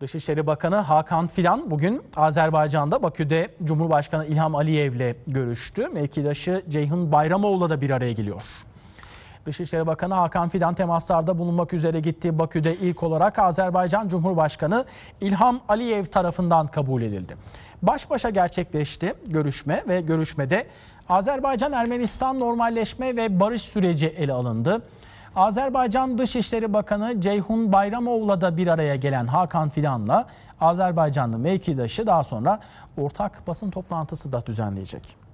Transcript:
Dışişleri Bakanı Hakan Fidan bugün Azerbaycan'da Bakü'de Cumhurbaşkanı İlham Aliyev'le görüştü. Mevkidaşı Ceyhun Bayramoğlu da bir araya geliyor. Dışişleri Bakanı Hakan Fidan temaslarda bulunmak üzere gittiği Bakü'de ilk olarak Azerbaycan Cumhurbaşkanı İlham Aliyev tarafından kabul edildi. Baş başa gerçekleşti görüşme ve görüşmede Azerbaycan-Ermenistan normalleşme ve barış süreci ele alındı. Azerbaycan Dışişleri Bakanı Ceyhun Bayramoğlu'la da bir araya gelen Hakan Fidan'la Azerbaycanlı mevkidaşı daha sonra ortak basın toplantısı da düzenleyecek.